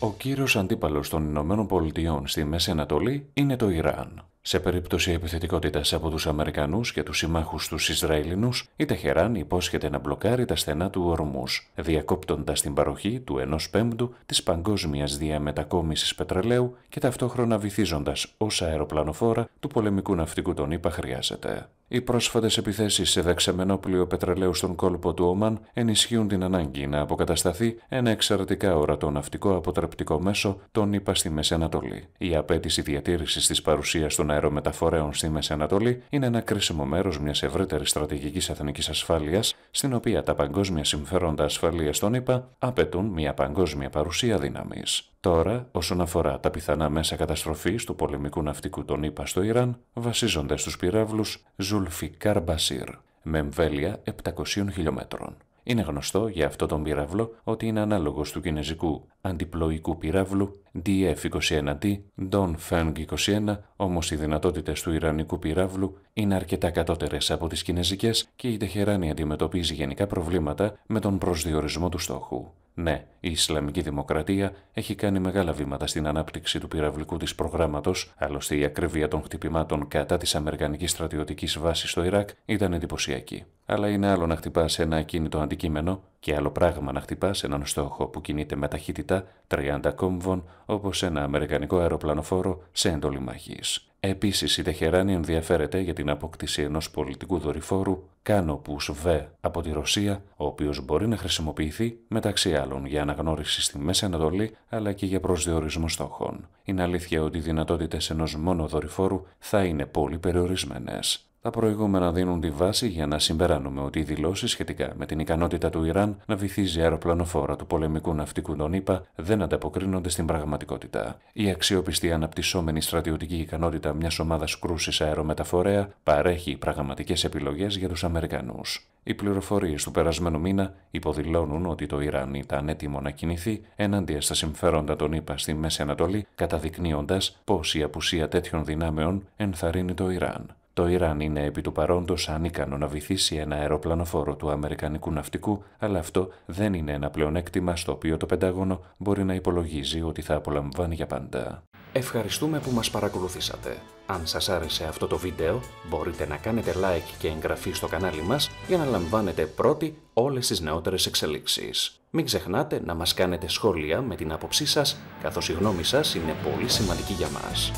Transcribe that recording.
Ο κύριος αντίπαλος των Ηνωμένων Πολιτειών στη Μέση Ανατολή είναι το Ιράν. Σε περίπτωση επιθετικότητας από τους Αμερικανούς και τους συμμάχους τους Ισραηλινούς, η Τεχεράν υπόσχεται να μπλοκάρει τα στενά του ορμούς, διακόπτοντας την παροχή του 1 πέμπτου της παγκόσμιας διαμετακόμισης πετρελαίου και ταυτόχρονα βυθίζοντας όσα αεροπλανοφόρα του πολεμικού ναυτικού των ΗΠΑ χρειάζεται. Οι πρόσφατες επιθέσεις σε δεξαμενόπλιο πετρελαίου στον κόλπο του Ομαν ενισχύουν την ανάγκη να αποκατασταθεί ένα εξαιρετικά ορατό ναυτικό αποτρεπτικό μέσο τον ΗΠΑ στη Μέση Η απέτηση διατήρησης της παρουσίας των αερομεταφορέων στη Μέση Ανατολή είναι ένα κρίσιμο μέρος μιας ευρύτερης στρατηγικής εθνικής ασφάλειας, στην οποία τα παγκόσμια συμφέροντα ασφαλείας των ΗΠΑ απαιτούν μια παγκόσμια παρουσία δύναμης. Τώρα, όσον αφορά τα πιθανά μέσα καταστροφής του πολεμικού ναυτικού των ΗΠΑ στο Ιράν, βασίζονται στους πυράβλους Ζουλφικάρ Μπασίρ με εμβέλεια 700 χιλιόμετρων. Είναι γνωστό για αυτό τον πυραύλο ότι είναι ανάλογος του κινέζικου αντιπλοϊκού πυραύλου DF-21D, Don Feng 21, όμως οι δυνατότητες του Ιρανικού πυραύλου είναι αρκετά κατώτερες από τις κινεζικέ και η Τεχεράνη αντιμετωπίζει γενικά προβλήματα με τον προσδιορισμό του στόχου. Ναι, η Ισλαμική Δημοκρατία έχει κάνει μεγάλα βήματα στην ανάπτυξη του πυραυλικού της προγράμματος, άλλωστε η ακρίβεια των χτυπημάτων κατά της Αμερικανικής στρατιωτικής βάσης στο Ιράκ ήταν εντυπωσιακή αλλά είναι άλλο να χτυπάς ένα ακίνητο αντικείμενο και άλλο πράγμα να χτυπάς έναν στόχο που κινείται με ταχύτητα 30 κόμβων όπως ένα αμερικανικό αεροπλανοφόρο σε εντολή μαχής. Επίσης, η Τεχεράνη ενδιαφέρεται για την απόκτηση ενός πολιτικού δορυφόρου πους Β από τη Ρωσία, ο οποίος μπορεί να χρησιμοποιηθεί μεταξύ άλλων για αναγνώριση στη Μέση Ανατολή αλλά και για προσδιορισμό στόχων. Είναι αλήθεια ότι οι δυνατότητες ενός μόνο δορυφόρου θα είναι πολύ περιορισμένες. Τα προηγούμενα δίνουν τη βάση για να συμπεράνουμε ότι οι δηλώσεις σχετικά με την ικανότητα του Ιράν να βυθίζει αεροπλανοφόρα του πολεμικού ναυτικού των ΗΠΑ δεν ανταποκρίνονται στην πραγματικότητα. Η αξιόπιστη αναπτυσσόμενη στρατιωτική ικανότητα μιας ομάδας κρούσης αερομεταφορέα παρέχει πραγματικές επιλογές για τους Αμερικανούς. Οι πληροφορίες του περασμένου μήνα υποδηλώνουν ότι το Ιράν ήταν έτοιμο να κινηθεί ενάντια στα συμφέροντα των ΗΠΑ στη Μέση Ανατολή, καταδεικνύοντας πως η απουσία τέτοιων δυνάμεων ενθαρρύνει το Ιράν. Το Ιράν είναι επί του παρόντος ανίκανο να βυθίσει ένα αεροπλανοφόρο του Αμερικανικού ναυτικού, αλλά αυτό δεν είναι ένα πλεονέκτημα στο οποίο το Πεντάγωνο μπορεί να υπολογίζει ότι θα απολαμβάνει για πάντα. Ευχαριστούμε που μας παρακολουθήσατε. Αν σας άρεσε αυτό το βίντεο, μπορείτε να κάνετε like και εγγραφή στο κανάλι μας για να λαμβάνετε πρώτοι όλες τις νεότερες εξελίξεις. Μην ξεχνάτε να μας κάνετε σχόλια με την άποψή σας, καθώς η γνώμη σας είναι πολύ σημαντική για μας.